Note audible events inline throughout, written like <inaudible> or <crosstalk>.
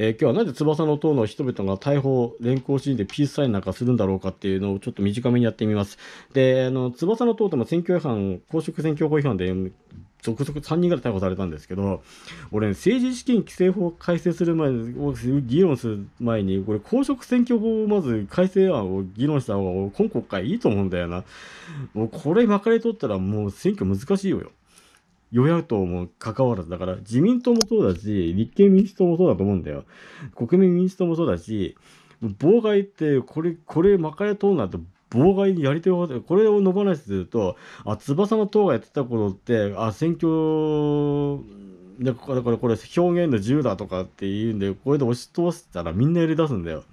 えー、今日はなぜ翼の塔の人々が大砲連行シーンでピースサインなんかするんだろうかっていうのをちょっと短めにやってみます。で、あの翼の塔でも選挙違反、公職選挙法違反で続々3人ぐらい逮捕されたんですけど、俺、政治資金規正法改正する前に、議論する前に、これ、公職選挙法をまず改正案を議論した方が、今国会いいと思うんだよな。もうこれまかれとったら、もう選挙難しいよ。与野党も関わらず、だから自民党もそうだし、立憲民主党もそうだと思うんだよ。国民民主党もそうだし、妨害って、これ、これ、まかや党なんて妨害にやり手を、これを野放しすると、あ、翼の党がやってたことって、あ、選挙、だからこれ表現の自由だとかって言うんで、これで押し通したらみんなやり出すんだよ。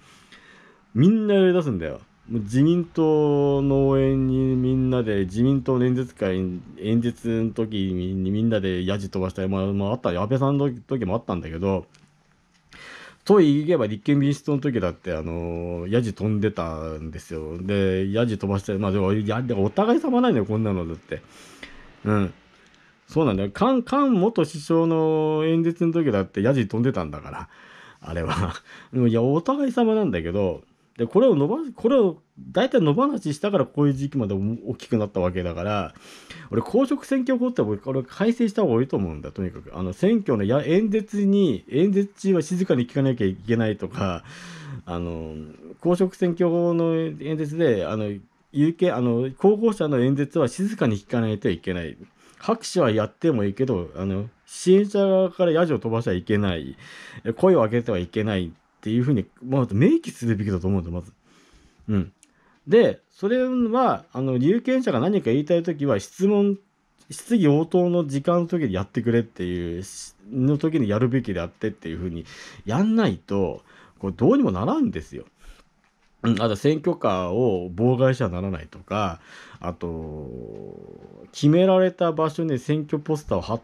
みんなやり出すんだよ。自民党の応援にみんなで、自民党の演説会、演説の時にみんなでやじ飛ばしたり、まあ、まあ、あった安倍さんの時もあったんだけど、と言えば立憲民主党の時だって、あの、やじ飛んでたんですよ。で、やじ飛ばしたり、まあでも、やお互い様ないのよ、こんなのだって。うん。そうなんだよ。菅、菅元首相の演説の時だって、やじ飛んでたんだから、あれは。<laughs> いや、お互い様なんだけど、で、これを伸ば、これを大体野放ししたからこういう時期まで大きくなったわけだから、俺公職選挙法ってこれ改正した方がいいと思うんだ、とにかく。あの、選挙のや演説に、演説中は静かに聞かなきゃいけないとか、あの、公職選挙法の演説で、あの、有権、あの、候補者の演説は静かに聞かないといけない。拍手はやってもいいけど、あの、支援者側から野じを飛ばしちゃいけない。声を上げてはいけないっていうふうに、まあ、明記するべきだと思うんまず。うん。で、それは、あの、有権者が何か言いたいときは、質問、質疑応答の時間の時にやってくれっていう、の時にやるべきであってっていうふうに、やんないと、これどうにもならんですよ。うん、あと選挙カーを妨害しにならないとか、あと、決められた場所に選挙ポスターを貼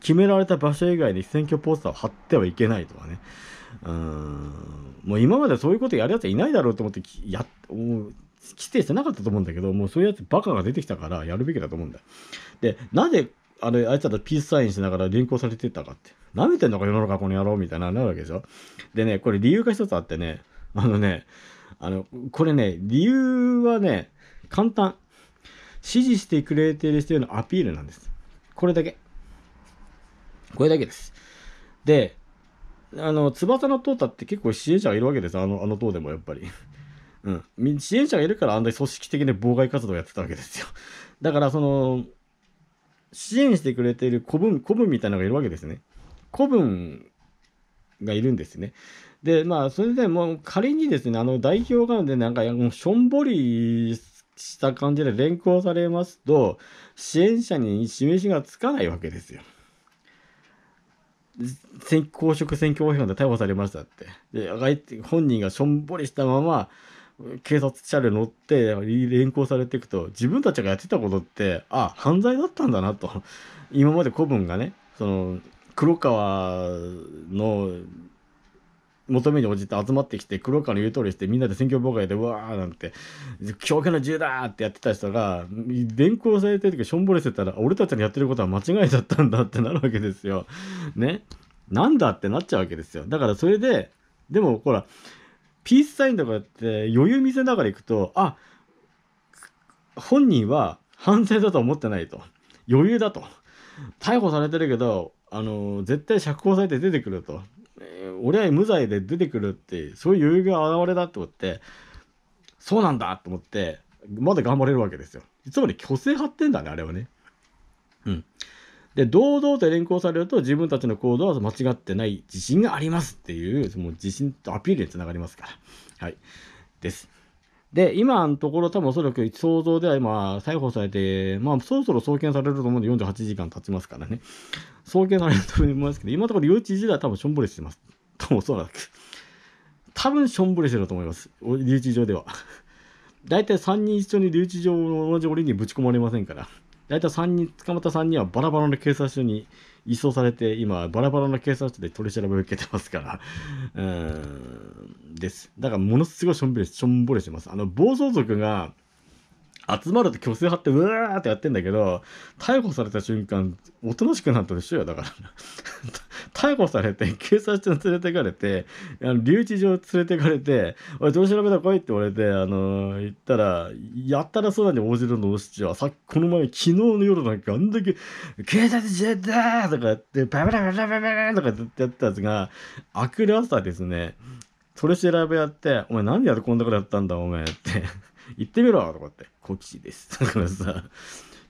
決められた場所以外に選挙ポスターを貼ってはいけないとかね。うんもう今までそういうことやるやつはいないだろうと思ってやも規定してなかったと思うんだけどもうそういうやつバカが出てきたからやるべきだと思うんだよ。でなぜあれあいつらピースサインしながら連行されてたかってなめてんのか世の中この野郎みたいななるわけでしょ。でねこれ理由が一つあってねあのねあのこれね理由はね簡単支持してくれてる人へのアピールなんです。これだけ。これだけです。で、あの、翼の塔だって結構支援者がいるわけですあの、あの塔でもやっぱり。<laughs> うん。支援者がいるからあんなに組織的に妨害活動をやってたわけですよ。だから、その、支援してくれている子分、子分みたいなのがいるわけですね。子分がいるんですね。で、まあ、それでもう仮にですね、あの代表がで、なんか、もうしょんぼりした感じで連行されますと、支援者に示しがつかないわけですよ。選公職選挙法違反で逮捕されましたって。で、本人がしょんぼりしたまま、警察車両乗って、連行されていくと、自分たちがやってたことって、あ、犯罪だったんだなと。今まで古文がね、その、黒川の求めに応じて集まってきて黒川の言う通りしてみんなで選挙妨害でわーなんて教会の自由だってやってた人が連行されてる時しょんぼれしてたら俺たちのやってることは間違いだったんだってなるわけですよ。ねなんだってなっちゃうわけですよ。だからそれででもほらピースサインとかって余裕見せながら行くとあ本人は反省だと思ってないと余裕だと逮捕されてるけどあの絶対釈放されて出てくるとえ俺は無罪で出てくるってそういう余裕が現れだと思ってそうなんだと思ってまだ頑張れるわけですよつまり虚勢張ってんだねあれはねうんで堂々と連行されると自分たちの行動は間違ってない自信がありますっていうその自信とアピールにつながりますからはいですで、今のところ多分おそらく想像では今、逮捕されて、まあそろそろ送検されると思うんで48時間経ちますからね。送検されると思いますけど、今のところ留置時代は多分しょんぼりしてます。多分おそらく。多分しょんぼりしてると思います。留置場では。大体3人一緒に留置場の同じ檻にぶち込まれませんから。大体3人、捕まった3人はバラバラの警察署に移送されて、今、バラバラの警察署で取り調べを受けてますから、うん、です。だからものすごいしょんべりしょんぼりしてます。あの、暴走族が集まると虚勢張ってうわーってやってんだけど、逮捕された瞬間、おとなしくなったと一緒よ、だから。<laughs> 逮捕されて、警察署に連れてかれて、あの留置場連れてかれて、おい、どう調べた来いって言われて、あのー、言ったら、やったらそうなんで応じるのおしちは、さこの前、昨日の夜なんか、あんだけ、警察署だーとかやって、バラバラバラバラとかやってやったやつが、あくる朝ですね、取り調べやって、お前なんでやってこんなことやったんだ、お前って。<laughs> 言ってみろとかって、好奇心です。<laughs> だからさ、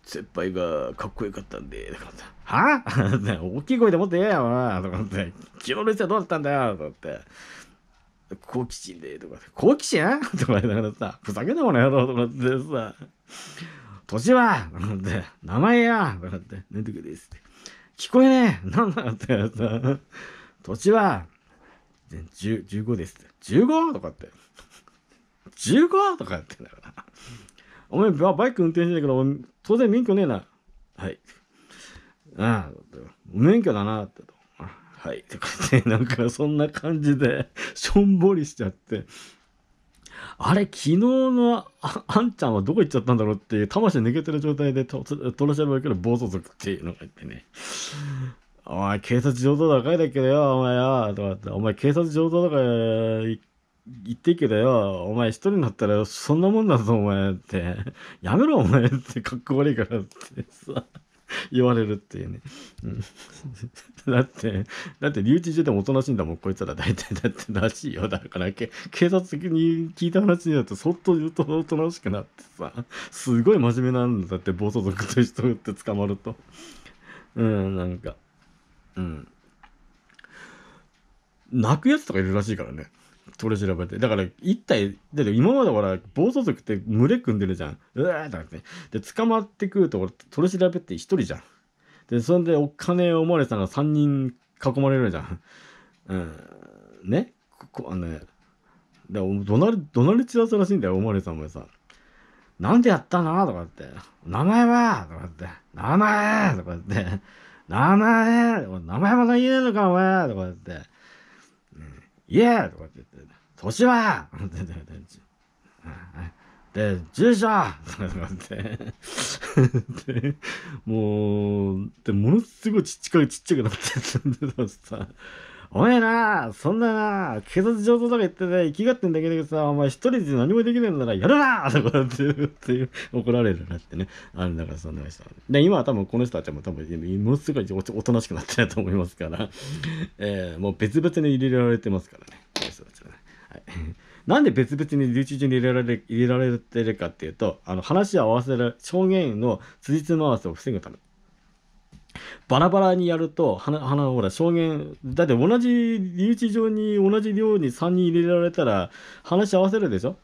先輩がかっこよかったんで、とかさ、はぁ <laughs> 大きい声でもっとええやんな、とかって、昨日の人はどうだったんだよ、とかって。好奇心で、とか、好奇心とか言いながらさ、ふざけんなものや郎とかってさ、年はとかって、名前やとかって、寝てくれですって。聞こえねえなんだってさ、土地は15ですって。15? とかって。15? とかやってんだから。お前バイク運転してんだけど、当然免許ねえな。はい。ああ、免許だなって。はい。とかって、なんかそんな感じでしょんぼりしちゃって。あれ、昨日のあんちゃんはどこ行っちゃったんだろうっていう、魂抜けてる状態で取らせばャブける暴走族っていうのがいてね。お前警察上等だから書いけどよ、お前よ、とかって、お前警察上等だから言ってっけどよ、お前一人になったらそんなもんだぞ、お前って、<laughs> やめろ、お前って、かっこ悪いからってさ、<laughs> 言われるっていうね。うん、<laughs> だって、だって留置所でもおとなしいんだもん、こいつら大体だってらしいよ。だからけ、警察に聞いた話によると、そっと言うとおとなしくなってさ、すごい真面目なんだって、暴走族と人って捕まると。うん、なんか。うん。泣くやつとかいるらしいからね。取り調べて。だから、一体、だって今までほら、暴走族って群れ組んでるじゃん。うわーとかって。で、捕まってくると、取り調べって一人じゃん。で、それでお金をおまれさんが3人囲まれるじゃん。うん。ねこあのね、で怒鳴り、怒鳴り散らすらしいんだよ、おまれさんもさ。なんでやったなとかって。名前はとかって。名前とかって。名前名前まだ言えんのかお前とか言って、うん、言えとかって言って、年はで、住所とか言ってで、もう、で、ものすごいちっちゃくちっちゃくなってたんでさ、お前な、そんなな、警察上等とか言ってて、生きがってんだけどさ、お前一人で何もできないんなら、やるな <laughs> とかってって怒られるなってね、あれだからそんな人。で、今は多分この人たちも多分、ものすごいおとなしくなってると思いますから、えー、もう別々に入れられてますからね、この人たちはね。はいなんで別々に留置中に入れられ入れられてるかっていうとあの話を合わせる証言の辻褄合わせを防ぐためバラバラにやると、はな、はな、ほら、証言、だって同じ留置場に同じ量に3人入れられたら、話し合わせるでしょ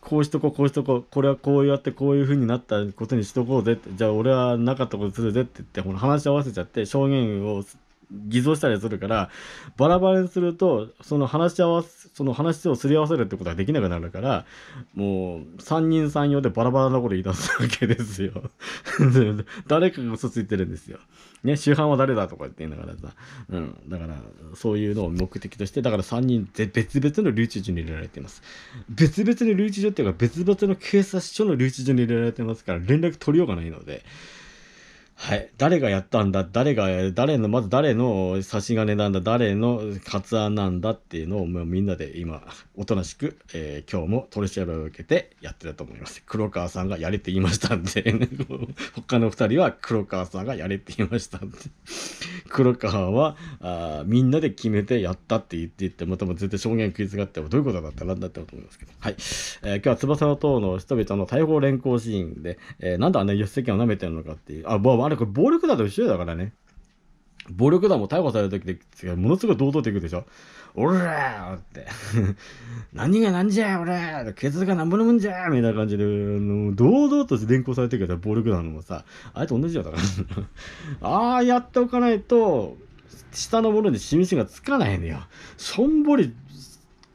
こうしとこう、こうしとこう、これはこうやってこういう風になったことにしとこうぜって、じゃあ俺はなかったことするぜって言って、ほら、話合わせちゃって、証言を偽造したりするから、バラバラにすると、その話し合わせ、その話をすり合わせるってことはできなくなるから、もう、三人三様でバラバラなこと言い出すわけですよ。<laughs> 誰かが嘘ついてるんですよ。ね、主犯は誰だとか言って言いながらさ。うん。だから、そういうのを目的として、だから三人別々の留置所に入れられています。別々の留置所っていうか、別々の警察署の留置所に入れられてますから、連絡取りようがないので、はい。誰がやったんだ誰が、誰の、まず誰の差し金なんだ誰の発案なんだっていうのをもうみんなで今、おとなしく、えー、今日も取り調べを受けてやってたと思います。黒川さんがやれって言いましたんで、<laughs> 他の2人は黒川さんがやれって言いましたんで、黒川はあみんなで決めてやったって言って言って、またも絶対証言食いつがってどういうことだったらなんだったと思いますけど。はい。えー、今日は翼の塔の人々の大砲連行シーンで、えー、なんであんな輸出席を舐めてるのかっていう、あ、あ、れこれ暴力団と一緒だからね。暴力団も逮捕されるときで、ものすごい堂々と行くでしょ。おらーって <laughs> 何が何じゃおらーケツがなんぼのもんじゃみたいな感じで、あの堂々と連行されてるけど、暴力団のもさ、あれと同じよだから <laughs> ああ、やっておかないと、下のものに示しがつかないのよ。しょんぼり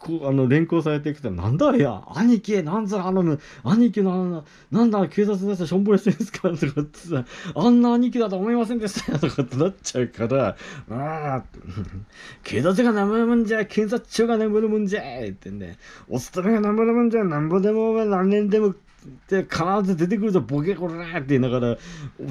こうあの連行されていくと、なんだいや、兄貴、なんぞあの、兄貴のあなんだ、警察出してしょんぼりしてるんですかとかってさ、あんな兄貴だと思いませんでしたよとかってなっちゃうから、ああ、<laughs> 警察が眠るもんじゃ、検察庁が眠るもんじゃってね、お勤めが眠るもんじゃ、なんぼでも何年でもで必ず出てくるとボケこらって言いながら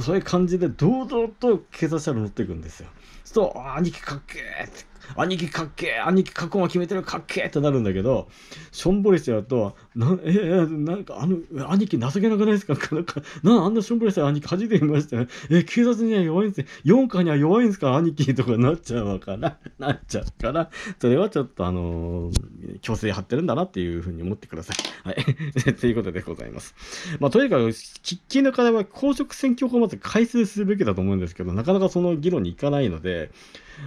そういう感じで堂々と警察車に乗っていくんですよ。そうと「兄貴かっけー!」って兄貴かっけえ兄貴過去も決めてるかっけえってなるんだけどしょんぼりしちゃうとなえー、なんかあの兄貴情けなくないですか <laughs> なんかなあんなしょんぼりした兄貴恥じていましたよえー、警察には弱いんです4課には弱いんですか兄貴とかなっちゃうから <laughs> なっちゃうからそれはちょっとあのー、強制張ってるんだなっていうふうに思ってください <laughs> はいということでございますまあとにかく喫緊の課題は公職選挙法まず改正するべきだと思うんですけどなかなかその議論にいかないので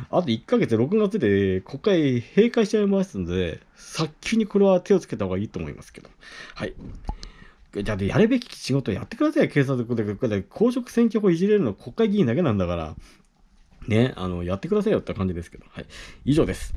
あと1ヶ月6月の手で国会閉会しちゃいますので、早急にこれは手をつけた方がいいと思いますけど。はい。じゃあ、やるべき仕事やってくださいよ、警察で。公職選挙法いじれるのは国会議員だけなんだから。ね、あの、やってくださいよって感じですけど。はい。以上です。